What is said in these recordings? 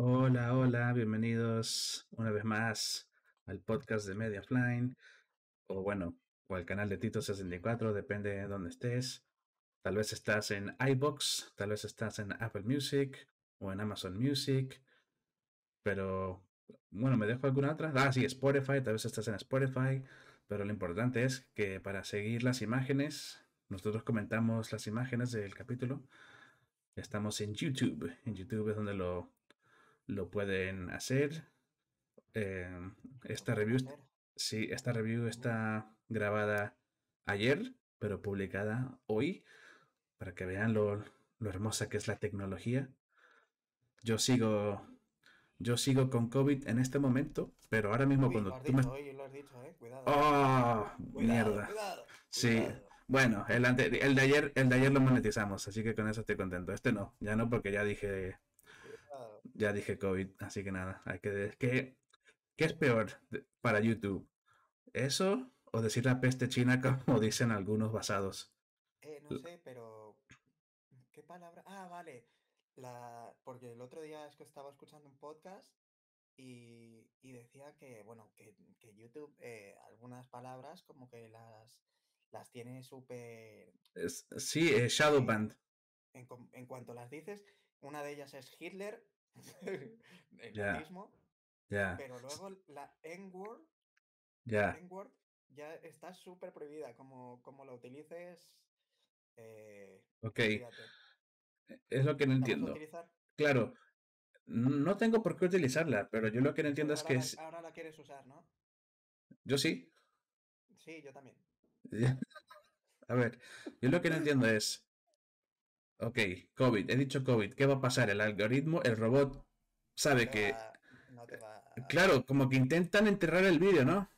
Hola, hola, bienvenidos una vez más al podcast de Mediafline, o bueno, o al canal de Tito64, depende de dónde estés. Tal vez estás en iBox, tal vez estás en Apple Music o en Amazon Music, pero bueno, me dejo alguna otra. Ah, sí, Spotify, tal vez estás en Spotify, pero lo importante es que para seguir las imágenes, nosotros comentamos las imágenes del capítulo. Estamos en YouTube. En YouTube es donde lo lo pueden hacer. Em, esta review, sí, esta review está grabada ayer, pero publicada hoy, para que vean lo, hermosa que es la tecnología. Yo sigo, yo sigo con COVID en este momento, pero ahora mismo cuando tú ¡Oh! mierda. sí. Bueno, el, el, de ayer, el de ayer lo monetizamos, así que con eso estoy contento. Este no, ya no porque ya dije ya dije COVID, así que nada, hay que... ¿Qué, qué es peor para YouTube? ¿Eso o decir la peste china como dicen algunos basados? Eh, no sé, pero... ¿Qué palabra? Ah, vale. La... Porque el otro día es que estaba escuchando un podcast y, y decía que, bueno, que, YouTube eh, algunas palabras como que las, las tiene súper... Sí, eh, eh, shadow band en cuanto las dices, una de ellas es Hitler el Pero luego la N-word ya está súper prohibida. Como, como la utilices. Eh, ok. E, es lo que no entiendo. Claro. No tengo por qué utilizarla, pero yo lo que no entiendo es que. es... Ahora la quieres usar, ¿no? Yo sí. Sí, yo también. A ver, yo lo que no entiendo es. Ok, COVID, he dicho COVID. ¿Qué va a pasar? El algoritmo, el robot sabe que. Claro, como que intentan enterrar el vídeo, ¿no?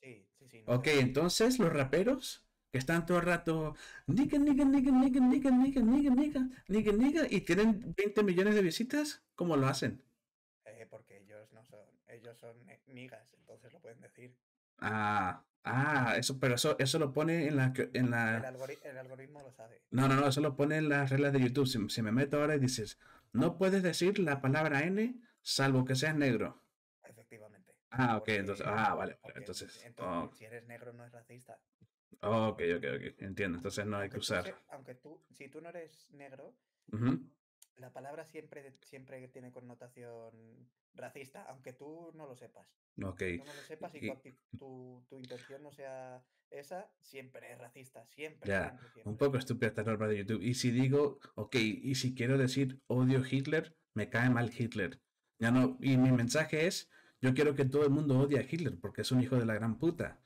Sí, sí, sí. ok, entonces los raperos que están todo el rato. Nigga, nigga, nigga, nigga, nigga, nigga, nigga, nigga, nigga, y tienen 20 millones de visitas, ¿cómo lo hacen? Eh, porque ellos no son. Ellos son niggas, eh, entonces lo pueden decir. Ah, Ah, eso, pero eso, eso lo pone en la, en la... El, algoritmo lo sabe. No, no, no, eso lo pone en las reglas de YouTube. Si, me meto ahora y dices, no puedes decir la palabra N salvo que seas negro. Efectivamente. Ah, ok, entonces, ah, vale, entonces... entonces si eres negro no es racista. ok, ok, ok, entiendo, entonces no hay que usar. aunque tú, si tú no eres negro, la palabra siempre, siempre tiene connotación racista, aunque tú no lo sepas. Okay. No lo sepas y, Tu, intención no sea esa, siempre es racista, siempre. Ya, un poco estúpida esta norma de YouTube. Y si digo, ok, y si quiero decir odio Hitler, me cae mal Hitler. Ya no, y mi mensaje es, yo quiero que todo el mundo odie a Hitler porque es un hijo de la gran puta.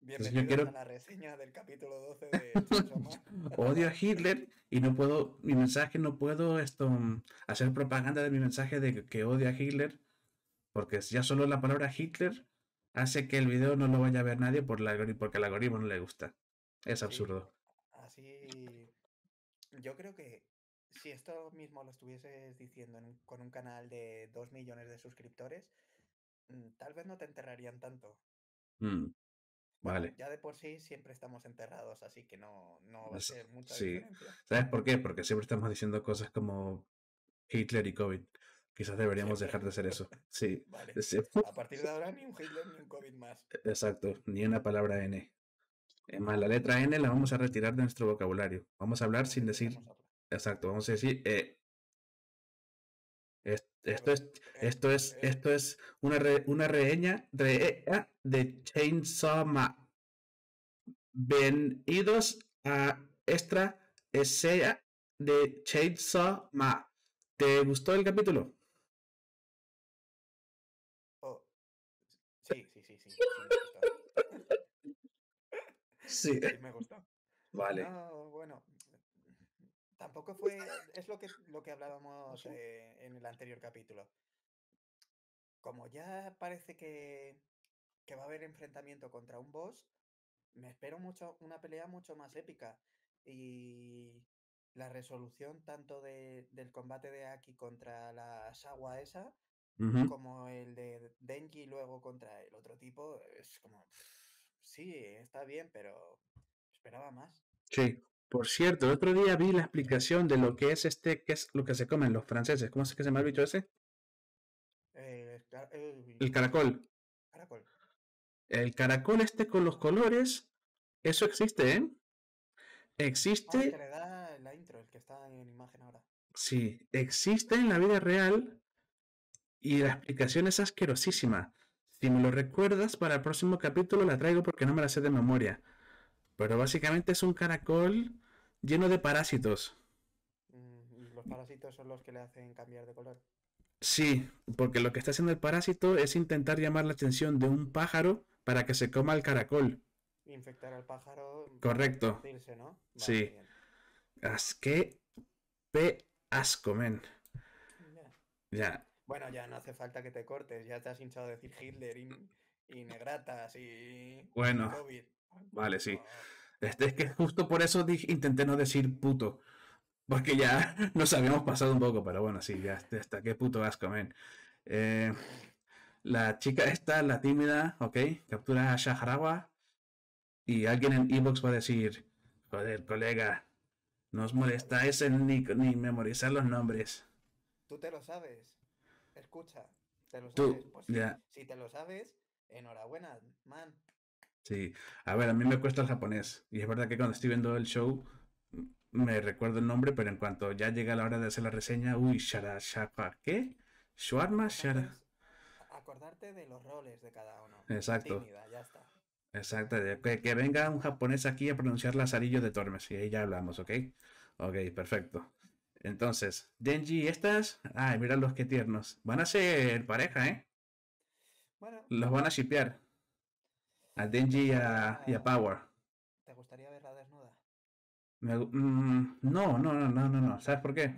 Bienvenidos quiero... a la reseña del capítulo 12 de Odio a Hitler y no puedo, mi mensaje no puedo esto, mm, hacer propaganda de mi mensaje de que odio a Hitler, porque ya solo la palabra Hitler hace que el video no lo vaya a ver nadie por porque al algoritmo no le gusta. Es absurdo. Así, yo creo que si esto mismo lo estuvieses diciendo con un canal de 2 millones de suscriptores, mm, tal vez no te enterrarían tanto. Mm. Vale. Ya de por sí siempre estamos enterrados, así que no, no va a ser mucha sí. ¿Sabes por qué? Porque siempre estamos diciendo cosas como Hitler y COVID. Quizás deberíamos dejar de hacer eso. Sí. Vale. A partir de ahora ni un Hitler ni un COVID más. E, exacto, ni una palabra N. Es más, la letra N la vamos a retirar de nuestro vocabulario. Vamos a hablar sin decir. Exacto, vamos a decir eh, esto es, eh, esto es, eh, esto es una, re, una reeña de Chainsaw Ma. Bienvenidos a extra escena de Chainsaw Ma. ¿Te gustó el capítulo? Oh, sí, sí, sí, sí. Sí, me gustó. Vale. bueno, Tampoco fue. Es lo que, lo que hablábamos eh, en el anterior capítulo. Como ya parece que, va a haber enfrentamiento contra un boss, me espero mucho, una pelea mucho más épica. Y la resolución tanto del combate de Aki contra la Sawa esa, como el de Denki luego contra el otro tipo, es como. sí, está bien, pero esperaba más. Sí, por cierto, el otro día vi la explicación de lo que es este, que es lo que se comen los franceses. ¿Cómo es que se llama el bicho ese? Eh, el, caracol. El caracol este con los colores, eso existe, ¿eh? Existe... Sí, existe en la vida real y la explicación es asquerosísima. Si me lo recuerdas, para el próximo capítulo la traigo porque no me la sé de memoria. Pero básicamente es un caracol lleno de parásitos. Mm, ¿Los parásitos son los que le hacen cambiar de color? Sí, porque lo que está haciendo el parásito es intentar llamar la atención de un pájaro para que se coma el caracol. Infectar al pájaro. Mm, Correcto. ¿no? sí. asque que pe asco, Ya. Bueno, ya no hace falta que te cortes, ya te has hinchado de decir Hitler y, negratas y. Bueno. Vale, sí. Este es que justo por eso dije, intenté no decir puto. Porque ya nos habíamos pasado un poco, pero bueno, sí, ya está. Qué puto asco, men. Eh, la chica esta, la tímida, ok, captura a Shaharawa Y alguien en Evox va a decir: Joder, colega, nos molestáis en ni, ni memorizar los nombres. Tú te lo sabes. Escucha, te lo sabes. Tú, pues si te lo sabes, enhorabuena, man. Sí, a ver, a mí me cuesta el japonés. Y es verdad que cuando estoy viendo el show me recuerdo el nombre, pero en cuanto ya llega la hora de hacer la reseña, uy, Shara, shapa, ¿qué? Shuarma, Shara. Acordarte de los roles de cada uno. Exacto. Exacto, que, venga un japonés aquí a pronunciar Lazarillo de Tormes, y ahí ya hablamos, ¿ok? Ok, perfecto. Entonces, Denji, estas, ay, mira los que tiernos. Van a ser pareja, ¿eh? los van a shipear. A Denji y a, ah. Power. ¿Te gustaría verla desnuda? Mm, no, no, no, no, no, no. ¿Sabes por qué?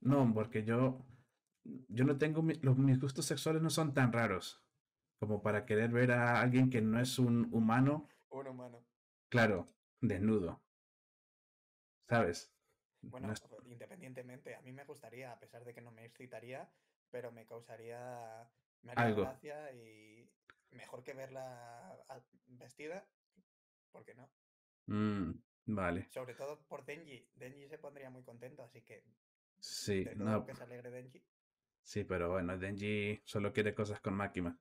No, porque yo, yo no tengo mis gustos sexuales no son tan raros como para querer ver a alguien que no es un humano. Un humano. Claro, desnudo. ¿Sabes? Bueno, independientemente, a mí me gustaría, a pesar de que no me excitaría, pero me causaría me gracia y, mejor que verla vestida, ¿por qué no? Mm, vale. Sobre todo por Denji. Denji se pondría muy contento, así que. Sí, no. Denji. Sí, pero bueno, Denji solo quiere cosas con Máquina.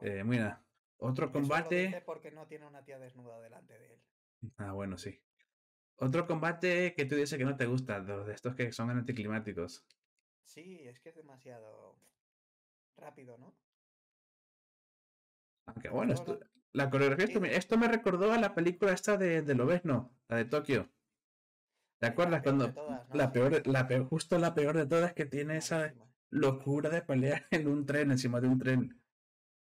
Eh, mira, otro combate. porque no tiene una tía desnuda delante de él. Ah, bueno, sí. Otro combate que tú dices que no te gusta, de estos que son anticlimáticos. Sí, es que es demasiado rápido, ¿no? Aunque, bueno, la coreografía, esto me, recordó a la película esta de, de Lobezno, la de Tokio. ¿Te acuerdas cuando la peor, la peor, justo la peor de todas que tiene esa locura de pelear en un tren, encima de un tren?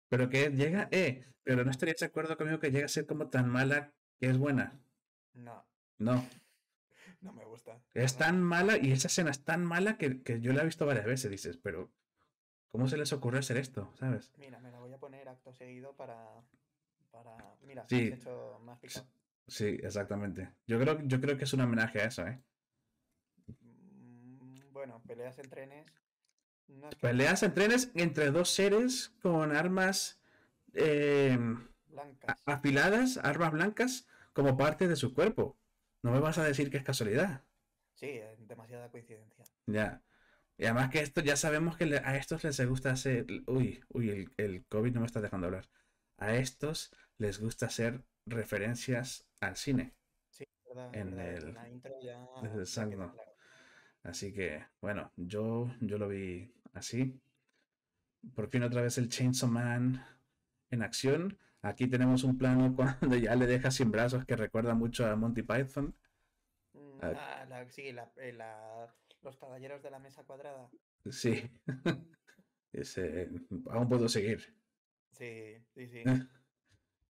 Pero que llega, eh, pero no estarías de acuerdo conmigo que llega a ser como tan mala que es buena. No. No. No me gusta. Es tan mala y esa escena es tan mala que, yo la he visto varias veces, dices, pero ¿cómo se les ocurre hacer esto? ¿Sabes? acto seguido para. Mira, sí. exactamente. Yo creo, yo creo que es un homenaje a eso, ¿eh? Mm, bueno, peleas en trenes. Peleas en trenes entre dos seres con armas eh, afiladas, armas blancas, como parte de su cuerpo. No me vas a decir que es casualidad. Sí, es demasiada coincidencia. Ya. Y además que esto ya sabemos que a estos les gusta hacer. Uy, uy, el, COVID no me está dejando hablar. A estos les gusta hacer referencias al cine. Sí, verdad. En, el, la intro ya. Desde el Así que, bueno, yo, yo lo vi así. Por fin otra vez el Chainsaw Man en acción. Aquí tenemos un plano cuando ya le deja sin brazos que recuerda mucho a Monty Python. Mm, ah. Ah, sí, la eh, los caballeros de la mesa cuadrada. Sí. aún puedo seguir. Sí, sí, sí.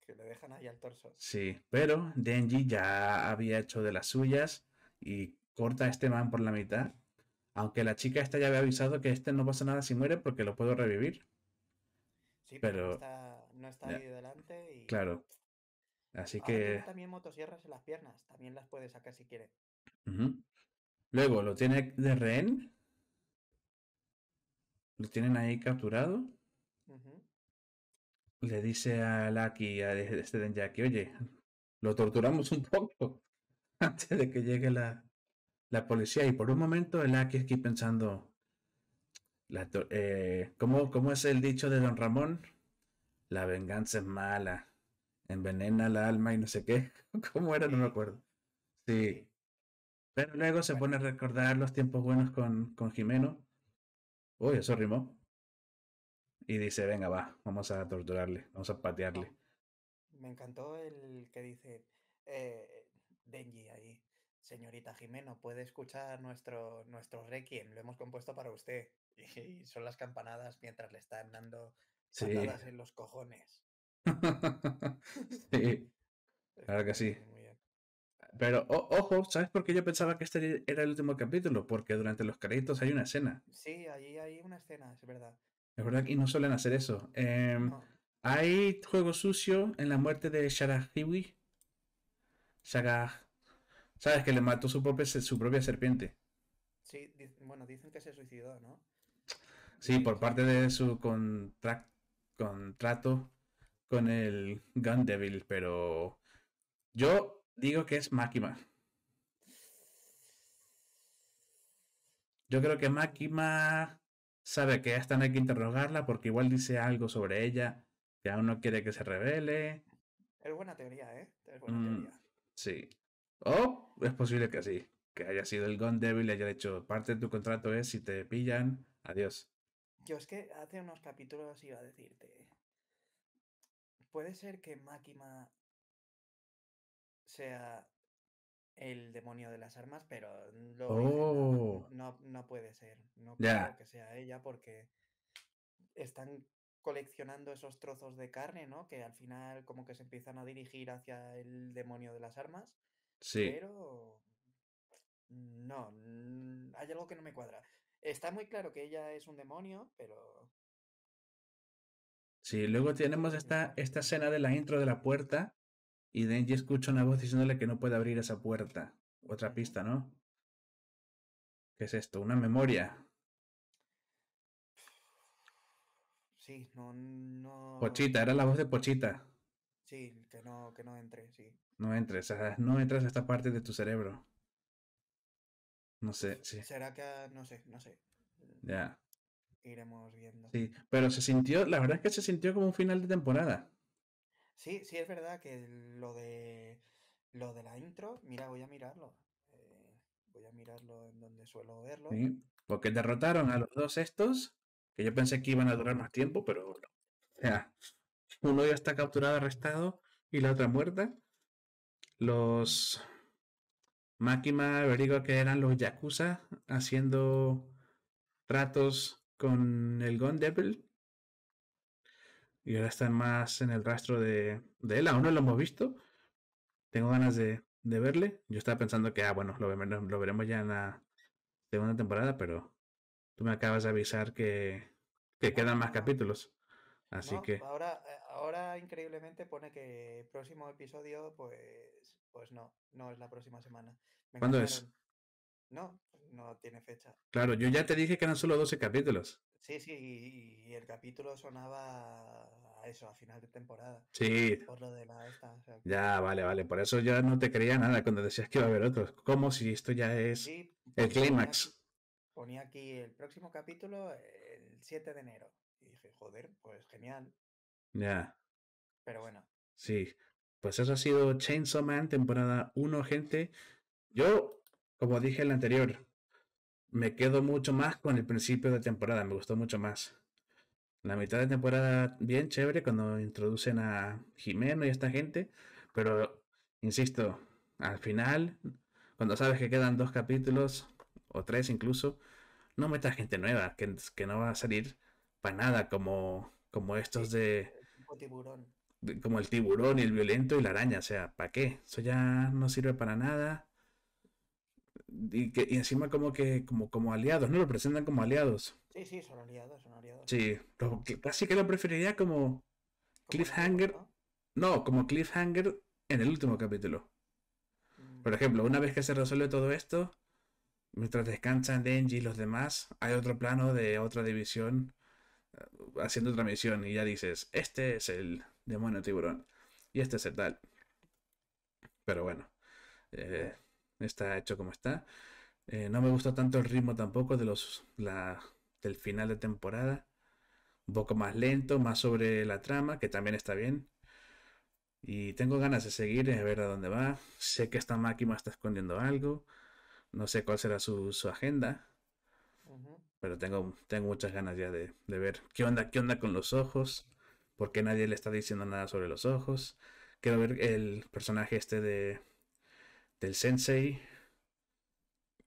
que le dejan ahí al torso. Sí, pero Denji ya había hecho de las suyas y corta a este man por la mitad. Aunque la chica esta ya había avisado que este no pasa nada si muere porque lo puedo revivir. Sí, pero, no está, ahí delante Claro. Así que... también motosierras en las piernas, también las puede sacar si quiere. Luego lo tiene de rehén. Lo tienen ahí capturado. Le dice a Lucky, a este Jackie, oye, lo torturamos un poco antes de que llegue la, policía. Y por un momento el es aquí pensando, la, eh, ¿cómo, es el dicho de don Ramón? La venganza es mala, envenena la alma y no sé qué. ¿Cómo era? No me acuerdo. Sí. Pero luego se pone a recordar los tiempos buenos con, con Jimeno. Uy, eso rimó. Y dice, venga, va, vamos a torturarle, vamos a patearle. Me encantó el que dice, eh, Denji ahí, señorita Jimeno, puede escuchar nuestro, nuestro requiem, lo hemos compuesto para usted. Y son las campanadas mientras le están dando sí. en los cojones. sí, claro que sí pero ojo, ¿sabes por qué yo pensaba que este era el último capítulo? Porque durante los créditos hay una escena. Sí, allí hay una escena, es verdad. Es verdad que no suelen hacer eso. Em, hay juego sucio en la muerte de Sharahiwi. Shagah. ¿Sabes? Que le mató su propia, su propia serpiente. Sí, bueno, dicen que se suicidó, ¿no? Sí, por parte de su contrato con el Gun Devil, pero yo Digo que es Máquima. Yo creo que Máquima sabe que esta están hay que interrogarla porque igual dice algo sobre ella que aún no quiere que se revele. Es buena teoría, ¿eh? Es buena mm, teoría. Sí. O es posible que sí, que haya sido el Gone Devil y haya dicho parte de tu contrato es si te pillan, adiós. Yo es que hace unos capítulos iba a decirte, puede ser que Máquima sea el demonio de las armas, pero oh. no, no, puede ser. No creo que sea ella porque están coleccionando esos trozos de carne, ¿no? Que al final como que se empiezan a dirigir hacia el demonio de las armas. Sí. Pero no, hay algo que no me cuadra. Está muy claro que ella es un demonio, pero... Sí, luego tenemos esta, esta escena de la intro de la puerta, y Denji escucha una voz diciéndole que no puede abrir esa puerta. Otra pista, ¿no? ¿Qué es esto? ¿Una memoria? Sí, no, no. Pochita, era la voz de Pochita. Sí, que no, que no entre, sí. No entres, o sea, no entras a esta parte de tu cerebro. No sé, sí. ¿Será que.? Ah, no sé, no sé. Ya. Iremos viendo. Sí, pero se sintió, la verdad es que se sintió como un final de temporada. Sí, sí, es verdad que lo de lo de la intro, mira, voy a mirarlo. Eh, voy a mirarlo en donde suelo verlo. porque derrotaron a los dos estos, que yo pensé que iban a durar más tiempo, pero no. O sea, uno ya está capturado, arrestado, y la otra muerta. Los Makima averigua que eran los Yakuza haciendo tratos con el Gone Devil y ahora están más en el rastro de, él. Aún no lo hemos visto. Tengo ganas de, verle. Yo estaba pensando que, ah, bueno, lo, lo, veremos ya en la segunda temporada, pero tú me acabas de avisar que, quedan más capítulos. Así que. Ahora, eh, ahora increíblemente pone que el próximo episodio, pues, pues no, no es la próxima semana. ¿Cuándo es? No, pues, no tiene fecha. Claro, yo ya te dije que eran solo 12 capítulos. Sí, sí, y, el capítulo sonaba a eso, a final de temporada. Sí. Por lo de la esta. ya, vale, vale. Por eso yo no te creía nada cuando decías que iba a haber otros. ¿Cómo si esto ya es el clímax? Ponía aquí el próximo capítulo el 7 de enero. Y dije, joder, pues genial. Ya. Pero bueno. Sí. Pues eso ha sido Chainsaw Man, temporada 1, gente. Yo como dije en la anterior, me quedo mucho más con el principio de temporada, me gustó mucho más. La mitad de temporada bien chévere cuando introducen a Jimeno y a esta gente, pero insisto, al final, cuando sabes que quedan dos capítulos o tres incluso, no metas gente nueva que, no va a salir para nada como, estos de, de como el tiburón y el violento y la araña, o sea, ¿para qué? Eso ya no sirve para nada y, encima como que como, como aliados, ¿no? Lo presentan como aliados. Sí, sí, son aliados, son aliados. Sí, casi que lo preferiría como cliffhanger. No, como cliffhanger en el último capítulo. Mm. Por ejemplo, una vez que se resuelve todo esto, mientras descansan Denji y los demás, hay otro plano de otra división eh, haciendo otra misión y ya dices, este es el demonio tiburón y este es el tal. Pero bueno, eh, está hecho como está. Eh, no me gusta tanto el ritmo tampoco de los, la, del final de temporada. Un poco más lento, más sobre la trama, que también está bien. Y tengo ganas de seguir, a ver a dónde va. Sé que esta máquina está escondiendo algo. No sé cuál será su, agenda. Pero tengo, tengo muchas ganas ya de, de, ver qué onda, qué onda con los ojos. porque nadie le está diciendo nada sobre los ojos. Quiero ver el personaje este de, del sensei.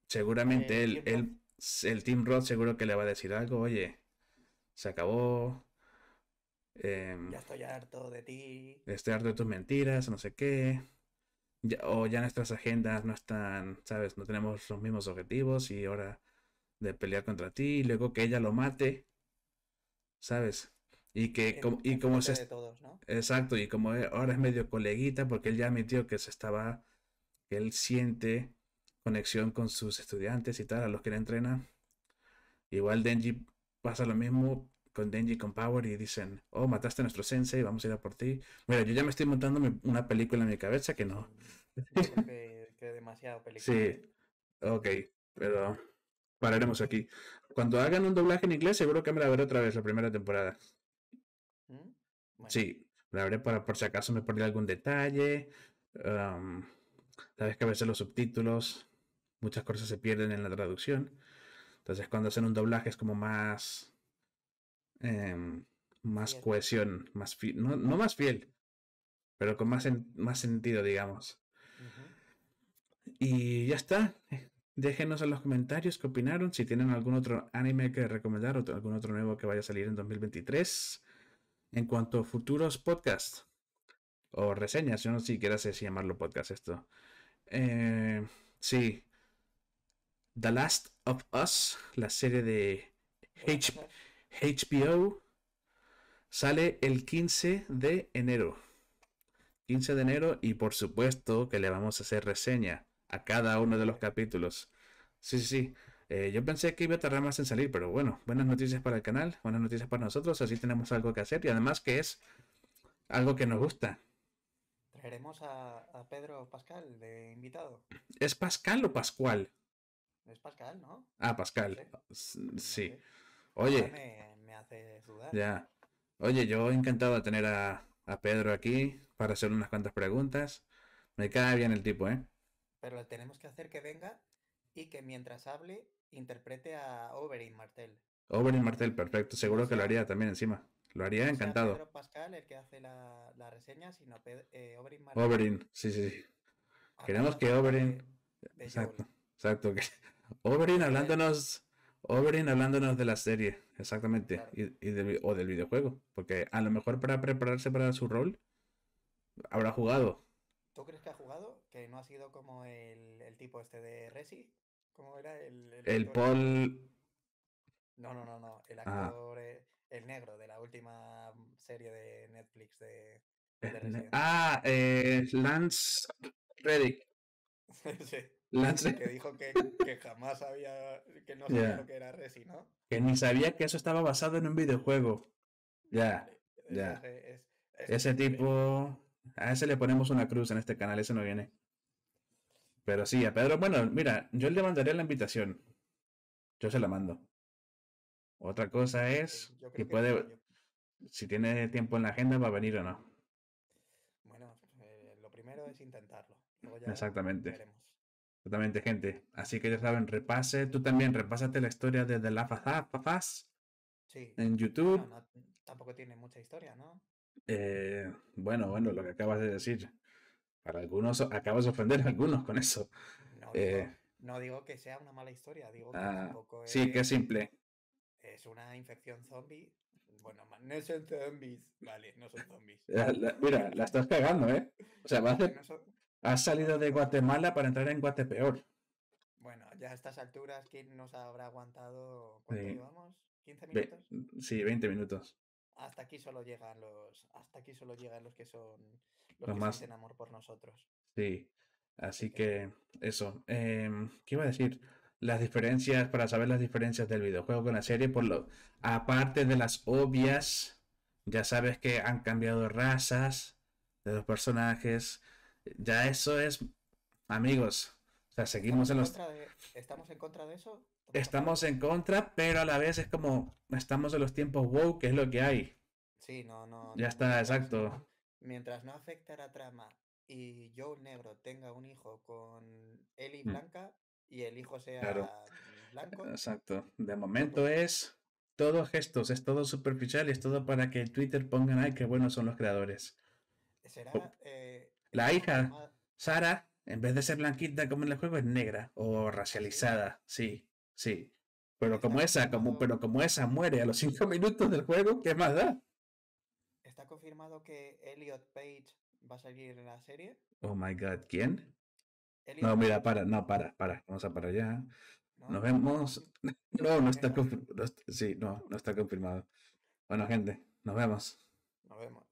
Seguramente él, el Team Rod seguro que le va a decir algo, oye, se acabó. Em, ya estoy harto de ti. Estoy harto de tus mentiras, no sé qué. o ya nuestras agendas no están, ¿sabes? No tenemos los mismos objetivos y ahora de pelear contra ti. Y luego que ella lo mate, ¿sabes? Y que como, y como Exacto, y como ahora es medio coleguita porque él ya admitió que se estaba él siente conexión con sus estudiantes y tal, a los que le entrena Igual Denji pasa lo mismo con Denji con Power y dicen, oh, mataste a nuestro sensei, vamos a ir a por ti. Mira, yo ya me estoy montando una película en mi cabeza que no. Que, demasiado película. Sí, ok, pero pararemos aquí. Cuando hagan un doblaje en inglés, seguro que me la veré otra vez la primera temporada. ¿Mm? Sí, la veré para por si acaso me perdí algún detalle. Sabes que a veces los subtítulos, muchas cosas se pierden en la traducción. Entonces cuando hacen un doblaje es como más... Em, más cohesión, más no, no, más fiel, pero con más, más sentido, digamos. Y ya está. Déjenos en los comentarios qué opinaron, si tienen algún otro anime que recomendar o algún otro nuevo que vaya a salir en 2023. En cuanto a futuros podcasts o reseñas, yo no sé si llamarlo podcast esto. Eh, sí. The Last of Us, la serie de HBO, sale el 15 de enero. 15 de enero y por supuesto que le vamos a hacer reseña a cada uno de los capítulos. Sí, sí, sí. Eh, yo pensé que iba a tardar más en salir, pero bueno, buenas noticias para el canal, buenas noticias para nosotros, así tenemos algo que hacer y además que es algo que nos gusta veremos a, Pedro Pascal de invitado. ¿Es Pascal o Pascual? Es Pascal, ¿no? Ah, Pascal. Sí. Oye. me, hace Ya. Oye, yo encantado de tener a, Pedro aquí para hacer unas cuantas preguntas. Me cae bien el tipo, ¿eh? Pero tenemos que hacer que venga y que mientras hable interprete a Oberyn Martel. Oberyn Martel, perfecto. Seguro que lo haría también encima. Lo haría encantado. Pedro Pascal, el que hace la, eh, Oberyn sí, sí, ah, Queremos que Oberyn. exacto, exacto. Que... hablándonos. Oberyn hablándonos de la serie, exactamente, y, y del, o del videojuego, porque a lo mejor para prepararse para su rol habrá jugado. ¿Tú crees que ha jugado? ¿Que no ha sido como el, el tipo este de Resi? ¿Cómo era? El, el, Paul... No, no, no, no, el ah. actor eh, el negro de la última mm, serie de Netflix de... Eh, ah, eh, Lance Reddick. sí. Lance... Que dijo que, jamás había, que no sabía lo que era Resi, ¿no? Que ni sabía que eso estaba basado en un videojuego. Ya, ya. ese tipo, a ese le ponemos una cruz en este canal, ese no viene. Pero sí, a Pedro, bueno, mira, yo le mandaría la invitación. Yo se la mando. Otra cosa es que puede, si tiene tiempo en la agenda, va a venir o no. Bueno, eh, lo primero es intentarlo. Exactamente. Veremos. Exactamente, gente. Así que ya saben, repase, tú también repásate la historia de la Last en YouTube. tampoco tiene mucha historia, ¿no? Eh, bueno, bueno, lo que acabas de decir. Para algunos, acabas de ofender a algunos con eso. No, digo, eh que sea una mala historia, digo es... Ah, sí, que es simple es una infección zombie. Bueno, no son zombies. Vale, no son zombies. mira, la estás pegando ¿eh? O sea, va no has salido de Guatemala para entrar en Guatepeor. Bueno, ya a estas alturas, ¿quién nos habrá aguantado? ¿Cuánto llevamos? ¿15 minutos? Mm, sí, 20 minutos. Hasta aquí solo llegan los. Hasta aquí solo llegan los que son. Los, que más... en amor por nosotros. Sí. Así que, eso. Em, ¿Qué iba a decir? las diferencias, para saber las diferencias del videojuego con la serie, por lo, aparte de las obvias, ya sabes que han cambiado razas de los personajes, ya eso es, amigos, o sea, seguimos en los... ¿Estamos en contra de eso? Estamos en contra, pero a la vez es como, estamos en los tiempos wow, que es lo que hay. Sí, no, no. Ya está, exacto. Mientras no afecta la trama y Joe Negro tenga un hijo con Eli mm. Blanca, y el hijo sea blanco. Exacto. De momento pues. es todo gestos, es todo superficial y es todo para que Twitter pongan, ay, qué buenos son los creadores. Será. Eh, la hija, Sara, en vez de ser blanquita como en el juego, es negra o racializada. Sí, sí. Pero como esa, como, pero como esa muere a los cinco minutos del juego, ¿qué más da? ¿Está confirmado que Elliot Page va a salir en la serie? Oh my god, ¿quién? No, mira, para, no, para, para. Vamos a para allá. Nos vemos. No, no está, confirmado. sí, no, no está confirmado. Bueno, gente, nos vemos. Nos vemos.